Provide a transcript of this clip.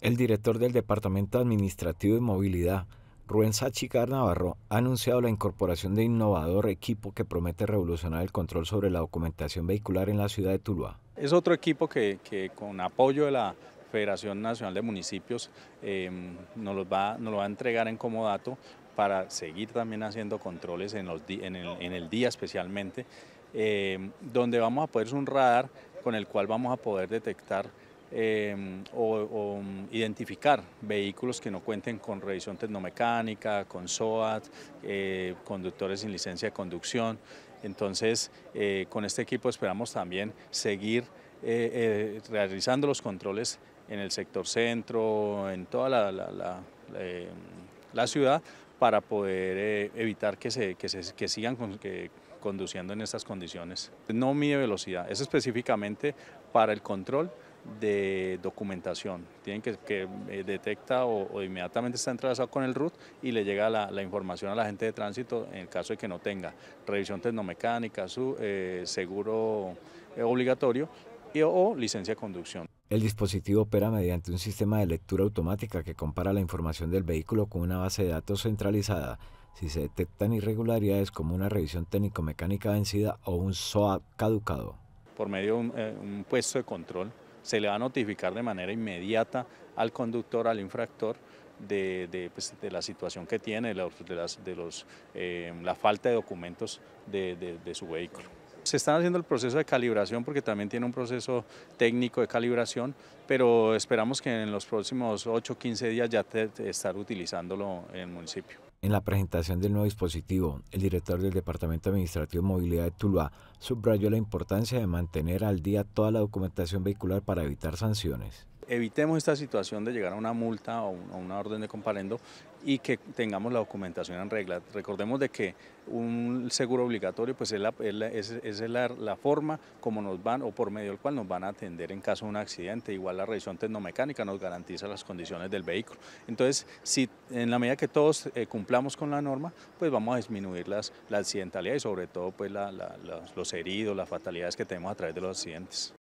El director del Departamento Administrativo de Movilidad, Rubén Sachicar Navarro, ha anunciado la incorporación de innovador equipo que promete revolucionar el control sobre la documentación vehicular en la ciudad de Tuluá. Es otro equipo que, con apoyo de la Federación Nacional de Municipios em, nos, lo va a entregar en comodato para seguir también haciendo controles en, el, día especialmente, em, donde vamos a poder un radar con el cual vamos a poder detectar Em, o, mm, identificar vehículos que no cuenten con revisión tecnomecánica, con SOAT, eh, conductores sin licencia de conducción. Entonces, eh, con este equipo esperamos también seguir eh, realizando los controles en el sector centro, en toda la, la, em, ciudad, para poder evitar que, se, que, sigan conduciendo en estas condiciones. No mide velocidad, es específicamente para el control de documentación. Tienen que, que eh, detecta o, inmediatamente está entrelazado con el RUT y le llega la, información a la gente de tránsito en el caso de que no tenga revisión tecnomecánica, su eh, seguro eh, obligatorio o licencia de conducción. El dispositivo opera mediante un sistema de lectura automática que compara la información del vehículo con una base de datos centralizada. Si se detectan irregularidades como una revisión técnico-mecánica vencida o un SOAP caducado. Por medio de un puesto de control se le va a notificar de manera inmediata al conductor, al infractor, de, pues, la situación que tiene, de, eh, la falta de documentos de su vehículo se está haciendo el proceso de calibración porque también tiene un proceso técnico de calibración, pero esperamos que en los próximos 8 o 15 días ya estar utilizándolo en el municipio. En la presentación del nuevo dispositivo, el director del Departamento Administrativo de Movilidad de Tuluá subrayó la importancia de mantener al día toda la documentación vehicular para evitar sanciones evitemos esta situación de llegar a una multa o una orden de comparendo y que tengamos la documentación en regla. Recordemos de que un seguro obligatorio pues es, la, forma como nos van o por medio del cual nos van a atender en caso de un accidente. Igual la revisión tecnomecánica nos garantiza las condiciones del vehículo. Entonces, si en la medida que todos eh, cumplamos con la norma, pues vamos a disminuir las, la accidentalidad y sobre todo pues los heridos, las fatalidades que tenemos a través de los accidentes.